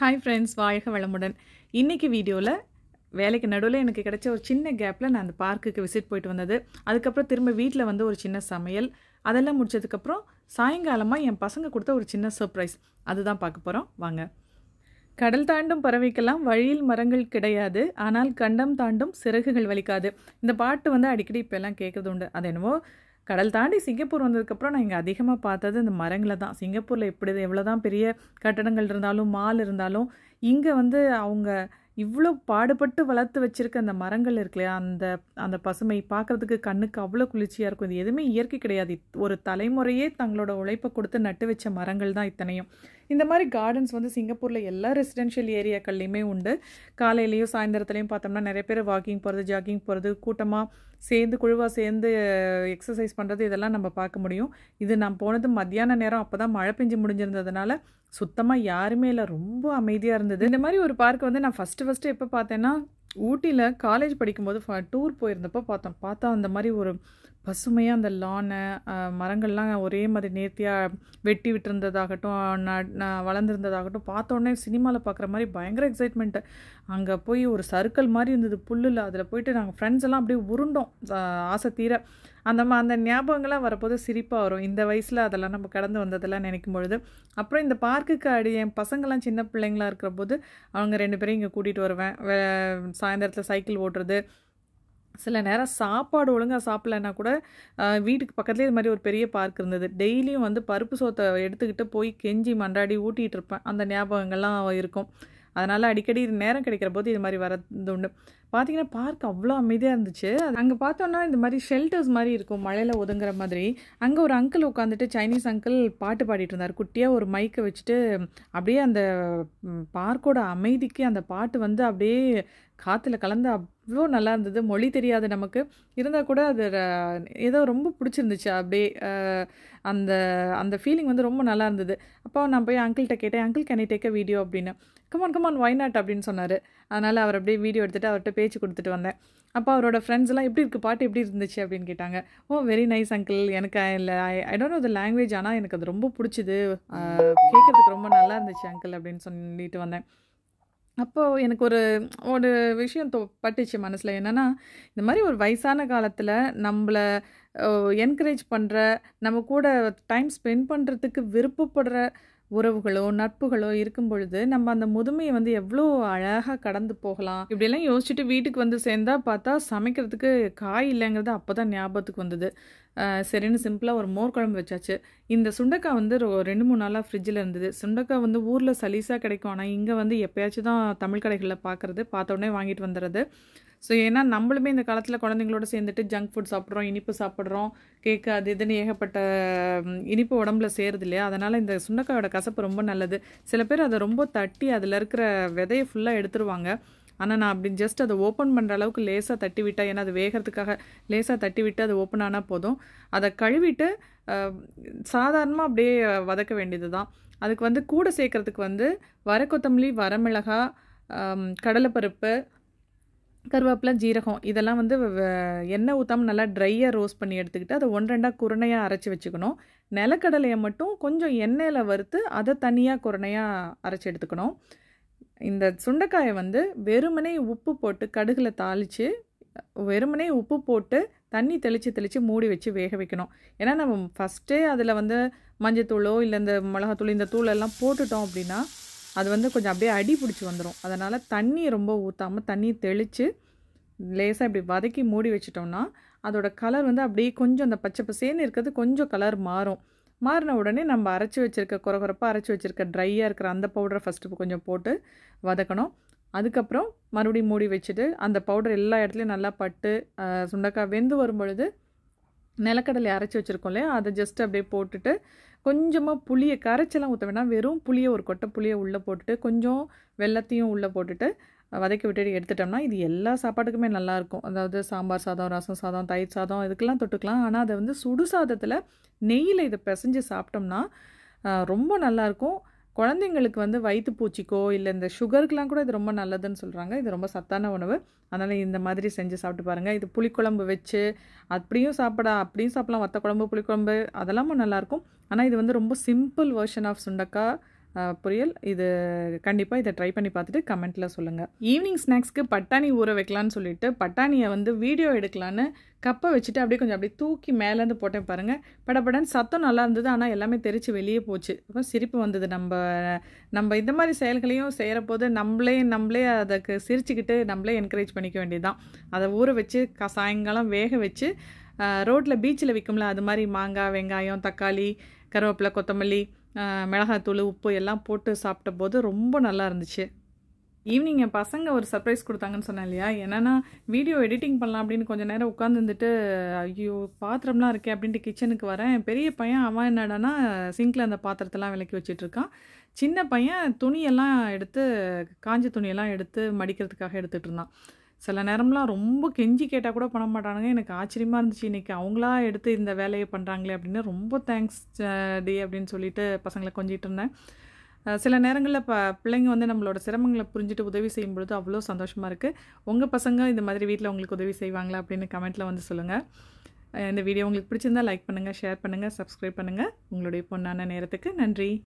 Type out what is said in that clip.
hi friends வாழ்க வளமுடன் இன்றைக்கி வீடியோவில் வேலைக்கு நடுவில் எனக்கு கிடைச்ச ஒரு சின்ன கேப்பில் நான் அந்த பார்க்குக்கு விசிட் போயிட்டு வந்தது அதுக்கப்புறம் திரும்ப வீட்டில் வந்து ஒரு சின்ன சமையல் அதெல்லாம் முடிச்சதுக்கப்புறம் சாயங்காலமாக என் பசங்க கொடுத்த ஒரு சின்ன சர்ப்ரைஸ் அதுதான் பார்க்க போகிறோம் வாங்க கடல் தாண்டும் பறவைக்கெல்லாம் வழியில் மரங்கள் கிடையாது ஆனால் கண்டம் தாண்டும் சிறகுகள் வலிக்காது இந்த பாட்டு வந்து அடிக்கடி இப்போல்லாம் கேட்குறது உண்டு அது என்னவோ கடல் தாண்டி சிங்கப்பூர் வந்ததுக்கப்புறம் நான் இங்கே அதிகமாக பார்த்தது இந்த மரங்களை தான் சிங்கப்பூரில் எப்படி எவ்வளோ தான் பெரிய கட்டடங்கள் இருந்தாலும் மால் இருந்தாலும் இங்கே வந்து அவங்க இவ்வளோ பாடுபட்டு வளர்த்து வச்சுருக்க அந்த மரங்கள் இருக்குல்லையா அந்த அந்த பசுமை பார்க்குறதுக்கு கண்ணுக்கு அவ்வளோ குளிர்ச்சியாக இருக்கும் இது எதுவுமே இயற்கை கிடையாது ஒரு தலைமுறையே தங்களோட உழைப்பை கொடுத்து நட்டு வச்ச மரங்கள் தான் இத்தனையும் இந்த மாதிரி கார்டன்ஸ் வந்து சிங்கப்பூரில் எல்லா ரெசிடென்ஷியல் ஏரியாக்கள்லேயுமே உண்டு காலையிலையும் சாயந்தரத்துலேயும் பார்த்தோம்னா நிறைய பேர் வாக்கிங் போகிறது ஜாக்கிங் போகிறது கூட்டமாக சேர்ந்து குழுவாக சேர்ந்து எக்ஸசைஸ் பண்ணுறது இதெல்லாம் நம்ம பார்க்க முடியும் இது நான் போனது மத்தியான நேரம் அப்போ தான் மழை பெஞ்சு முடிஞ்சிருந்ததுனால சுத்தமாக யாருமே இல்லை ரொம்ப அமைதியாக இருந்தது இந்த மாதிரி ஒரு பார்க் வந்து நான் ஃபஸ்ட்டு ஃபஸ்ட்டு எப்போ பார்த்தேன்னா ஊட்டியில் காலேஜ் படிக்கும்போது டூர் போயிருந்தப்போ பார்த்தோம் பார்த்தா அந்த மாதிரி ஒரு பசுமையாக அந்த லானை மரங்கள்லாம் ஒரே மாதிரி நேர்த்தியாக வெட்டி விட்டுருந்ததாகட்டும் வளர்ந்துருந்ததாகட்டும் பார்த்தோன்னே சினிமாவில் பார்க்குற மாதிரி பயங்கர எக்ஸைட்மெண்ட்டு அங்கே போய் ஒரு சர்க்கிள் மாதிரி இருந்தது புல்லில் அதில் போயிட்டு நாங்கள் ஃப்ரெண்ட்ஸ் எல்லாம் அப்படியே உருண்டோம் ஆசை தீர அந்த மா அந்த ஞாபகங்கள்லாம் வரப்போது சிரிப்பாக வரும் இந்த வயசில் அதெல்லாம் நம்ம கடந்து வந்ததெல்லாம் நினைக்கும் பொழுது அப்புறம் இந்த பார்க்குக்கு அடி என் பசங்கள்லாம் சின்ன பிள்ளைங்களாக இருக்கிற போது அவங்க ரெண்டு பேரும் இங்கே கூட்டிகிட்டு வருவேன் சாயந்தரத்தில் சைக்கிள் ஓட்டுறது சில நேரம் சாப்பாடு ஒழுங்காக சாப்பிட்லன்னா கூட வீட்டுக்கு பக்கத்துலேயே இது மாதிரி ஒரு பெரிய பார்க் இருந்தது டெய்லியும் வந்து பருப்பு சோத்தை எடுத்துக்கிட்டு போய் கெஞ்சி மன்றாடி ஊட்டிகிட்டு இருப்பேன் அந்த ஞாபகங்கள்லாம் இருக்கும் அதனால் அடிக்கடி நேரம் கிடைக்கிற போது இது மாதிரி வரது உண்டு பார்த்தீங்கன்னா பார்க் அவ்வளோ அமைதியாக இருந்துச்சு அங்கே பார்த்தோன்னா இந்த மாதிரி ஷெல்டர்ஸ் மாதிரி இருக்கும் மழையில் ஒதுங்குற மாதிரி அங்கே ஒரு அங்கிள் உட்காந்துட்டு சைனீஸ் அங்கிள் பாட்டு பாடிட்டு இருந்தார் குட்டியாக ஒரு மைக்கை வச்சுட்டு அப்படியே அந்த பார்க்கோட அமைதிக்கு அந்த பாட்டு வந்து அப்படியே காற்றுல கலந்து இவ்வளோ நல்லா இருந்தது மொழி தெரியாது நமக்கு இருந்தால் கூட அது ஏதோ ரொம்ப பிடிச்சிருந்துச்சு அப்படியே அந்த அந்த ஃபீலிங் வந்து ரொம்ப நல்லா இருந்தது அப்போ நான் போய் அங்கிள்கிட்ட கேட்டேன் uncle can I take a video அப்படின்னு கமான் கமான் ஒய் நாட் அப்படின்னு சொன்னார் அதனால் அவர் அப்படியே வீடியோ எடுத்துகிட்டு அவர்கிட்ட பேச்சு கொடுத்துட்டு வந்தேன் அப்போ அவரோட ஃப்ரெண்ட்ஸ்லாம் எப்படி இருக்குது பாட்டு எப்படி இருந்துச்சு அப்படின்னு கேட்டாங்க ஓ வெரி நைஸ் அங்கிள் எனக்கு இல்லை I I don't know the language ஆனால் எனக்கு அது ரொம்ப பிடிச்சிது கேட்குறதுக்கு ரொம்ப நல்லா இருந்துச்சு அங்கிள் அப்படின்னு சொல்லிட்டு வந்தேன் அப்போது எனக்கு ஒரு ஒரு விஷயம் தோ பட்டுச்சு மனசில் என்னென்னா இந்த மாதிரி ஒரு வயசான காலத்தில் நம்மளை என்கரேஜ் பண்ணுற நம்ம கூட டைம் ஸ்பெண்ட் பண்ணுறதுக்கு விருப்பப்படுற உறவுகளோ நட்புகளோ இருக்கும் பொழுது நம்ம அந்த முதுமையை வந்து எவ்வளோ அழகாக கடந்து போகலாம் இப்படியெல்லாம் யோசிச்சுட்டு வீட்டுக்கு வந்து சேர்ந்தா பார்த்தா சமைக்கிறதுக்கு காய் இல்லைங்கிறது அப்போ தான் ஞாபகத்துக்கு வந்தது சரின்னு சிம்பிளாக ஒரு மோர் குழம்பு வச்சாச்சு இந்த சுண்டக்காய் வந்து ரெண்டு மூணு நாளாக ஃப்ரிட்ஜில் இருந்தது சுண்டக்காய் வந்து ஊரில் சலீஸாக கிடைக்கும் ஆனால் இங்கே வந்து எப்போயாச்சும் தான் தமிழ் கடைகளில் பார்க்குறது பார்த்த உடனே வாங்கிட்டு வந்துடுறது ஸோ ஏன்னா நம்மளுமே இந்த காலத்தில் குழந்தைங்களோட சேர்ந்துட்டு ஜங்க் ஃபுட் சாப்பிட்றோம் இனிப்பு சாப்பிட்றோம் கேக்கு அது இதுன்னு ஏகப்பட்ட இனிப்பு உடம்புல சேருது இல்லையா அதனால் இந்த சுண்டக்காயோட கசப்பு ரொம்ப நல்லது சில பேர் அதை ரொம்ப தட்டி அதில் இருக்கிற விதையை ஃபுல்லாக எடுத்துருவாங்க ஆனால் நான் அப்படி ஜஸ்ட் அதை ஓப்பன் பண்ணுற அளவுக்கு லேசாக தட்டி விட்டால் ஏன்னா அது வேகிறதுக்காக லேசாக தட்டி விட்டு அது ஓப்பன் ஆனால் போதும் அதை கழுவிட்டு சாதாரணமாக அப்படியே வதக்க வேண்டியது தான் அதுக்கு வந்து கூட சேர்க்குறதுக்கு வந்து வர கொத்தமல்லி வரமிளகாய் கடலைப்பருப்பு கருவேப்பிலை ஜீரகம் இதெல்லாம் வந்து எண்ணெய் ஊற்றாமல் நல்லா ட்ரையாக ரோஸ்ட் பண்ணி எடுத்துக்கிட்டு அதை ஒன்று ரெண்டாக குரணையாக அரைச்சி வச்சுக்கணும் நிலக்கடலையை மட்டும் கொஞ்சம் எண்ணெயில் வறுத்து அதை தனியாக குரணையாக அரைச்சி எடுத்துக்கணும் இந்த சுண்டைக்காயை வந்து வெறுமனே உப்பு போட்டு கடுகில் தாளித்து வெறுமனே உப்பு போட்டு தண்ணி தெளித்து தெளித்து மூடி வச்சு வேக வைக்கணும் ஏன்னா நம்ம ஃபஸ்ட்டே அதில் வந்து மஞ்சத்தூளோ இல்லை இந்த மிளகாத்தூள் இந்த தூளெல்லாம் போட்டுட்டோம் அப்படின்னா அது வந்து கொஞ்சம் அப்படியே அடி பிடிச்சி வந்துடும் அதனால் தண்ணி ரொம்ப ஊற்றாமல் தண்ணி தெளித்து லேசாக இப்படி வதக்கி மூடி வச்சிட்டோம்னா அதோடய கலர் வந்து அப்படியே கொஞ்சம் அந்த பச்சை பசேன்னு இருக்கிறது கொஞ்சம் கலர் மாறும் மாறின உடனே நம்ம அரைச்சி வச்சுருக்க குறகுறப்பாக அரைச்சி வச்சுருக்க ட்ரையாக இருக்கிற அந்த பவுடரை ஃபஸ்ட்டு கொஞ்சம் போட்டு வதக்கணும் அதுக்கப்புறம் மறுபடியும் மூடி வச்சுட்டு அந்த பவுடர் எல்லா இடத்துலையும் நல்லா பட்டு சுண்டக்காய் வெந்து வரும் பொழுது நிலக்கடலை அரைச்சி வச்சுருக்கோம் இல்லையா அதை ஜஸ்ட் அப்படியே போட்டுட்டு கொஞ்சமாக புளியை கரைச்செல்லாம் ஊற்ற வேணாம் வெறும் புளியை ஒரு கொட்டை புளியை உள்ளே போட்டுட்டு கொஞ்சம் வெள்ளத்தையும் உள்ளே போட்டுட்டு வதக்கி விட்டுட்டு எடுத்துட்டோம்னா இது எல்லா சாப்பாட்டுக்குமே நல்லாயிருக்கும் அதாவது சாம்பார் சாதம் ரசம் சாதம் தயிர் சாதம் இதுக்கெல்லாம் தொட்டுக்கலாம் ஆனால் அதை வந்து சுடு சாதத்தில் நெய்யில் இதை பிசைஞ்சு சாப்பிட்டோம்னா ரொம்ப நல்லாயிருக்கும் குழந்தைங்களுக்கு வந்து வயிற்று பூச்சிக்கோ இல்லை இந்த சுகருக்கெலாம் கூட இது ரொம்ப நல்லதுன்னு சொல்கிறாங்க இது ரொம்ப சத்தான உணவு அதனால் இந்த மாதிரி செஞ்சு சாப்பிட்டு பாருங்கள் இது புளிக்குழம்பு வச்சு அப்படியும் சாப்பிட அப்படியும் சாப்பிட்லாம் வத்த குழம்பு புளிக்குழம்பு அதெல்லாமும் நல்லாயிருக்கும் ஆனால் இது வந்து ரொம்ப சிம்பிள் வேர்ஷன் ஆஃப் சுண்டக்காய் புரியல் இது கண்டிப்பாக இதை ட்ரை பண்ணி பார்த்துட்டு கமெண்ட்டில் சொல்லுங்கள் ஈவினிங் ஸ்நாக்ஸ்க்கு பட்டாணி ஊற வைக்கலான்னு சொல்லிட்டு பட்டாணியை வந்து வீடியோ எடுக்கலான்னு கப்பை வச்சுட்டு அப்படியே கொஞ்சம் அப்படியே தூக்கி மேலேருந்து போட்டேன் பாருங்கள் படப்படன்னு சத்தம் நல்லா இருந்தது ஆனால் எல்லாமே தெரித்து வெளியே போச்சு அப்போ சிரிப்பு வந்தது நம்ம நம்ம இந்த மாதிரி செயல்களையும் செய்கிற போது நம்மளே நம்மளே அதுக்கு சிரிச்சுக்கிட்டு நம்மளே என்கரேஜ் பண்ணிக்க வேண்டியதுதான் அதை ஊற வச்சு க சாயங்காலம் வேக வச்சு ரோட்டில் பீச்சில் விற்கும்ல அது மாதிரி மாங்காய் வெங்காயம் தக்காளி கருவேப்பிலை கொத்தமல்லி மிளகாத்தூள் உப்பு எல்லாம் போட்டு சாப்பிட்ட போது ரொம்ப நல்லா இருந்துச்சு ஈவினிங் என் பசங்க ஒரு சர்ப்ரைஸ் கொடுத்தாங்கன்னு சொன்னேன் இல்லையா என்னென்னா வீடியோ எடிட்டிங் பண்ணலாம் அப்படின்னு கொஞ்சம் நேரம் உட்காந்துருந்துட்டு ஐயோ பாத்திரம்லாம் இருக்கே அப்படின்ட்டு கிச்சனுக்கு வரேன் பெரிய பையன் அவன் என்னடானா சிங்கில் அந்த பாத்திரத்தெல்லாம் விளக்கி வச்சிட்ருக்கான் சின்ன பையன் துணியெல்லாம் எடுத்து காஞ்ச துணியெல்லாம் எடுத்து மடிக்கிறதுக்காக எடுத்துகிட்டு இருந்தான் சில நேரம்லாம் ரொம்ப கெஞ்சி கேட்டால் கூட பண்ண மாட்டானுங்க எனக்கு ஆச்சரியமாக இருந்துச்சு இன்றைக்கி அவங்களா எடுத்து இந்த வேலையை பண்ணுறாங்களே அப்படின்னு ரொம்ப தேங்க்ஸ் டே அப்படின்னு சொல்லிட்டு பசங்களை கொஞ்சிட்டு இருந்தேன் சில நேரங்களில் ப பிள்ளைங்க வந்து நம்மளோட சிரமங்களை புரிஞ்சுட்டு உதவி செய்யும் பொழுது அவ்வளோ சந்தோஷமாக இருக்குது உங்கள் பசங்க இந்த மாதிரி வீட்டில் உங்களுக்கு உதவி செய்வாங்களா அப்படின்னு கமெண்ட்டில் வந்து சொல்லுங்கள் இந்த வீடியோ உங்களுக்கு பிடிச்சிருந்தால் லைக் பண்ணுங்கள் ஷேர் பண்ணுங்கள் சப்ஸ்கிரைப் பண்ணுங்கள் உங்களுடைய பொண்ணான நேரத்துக்கு நன்றி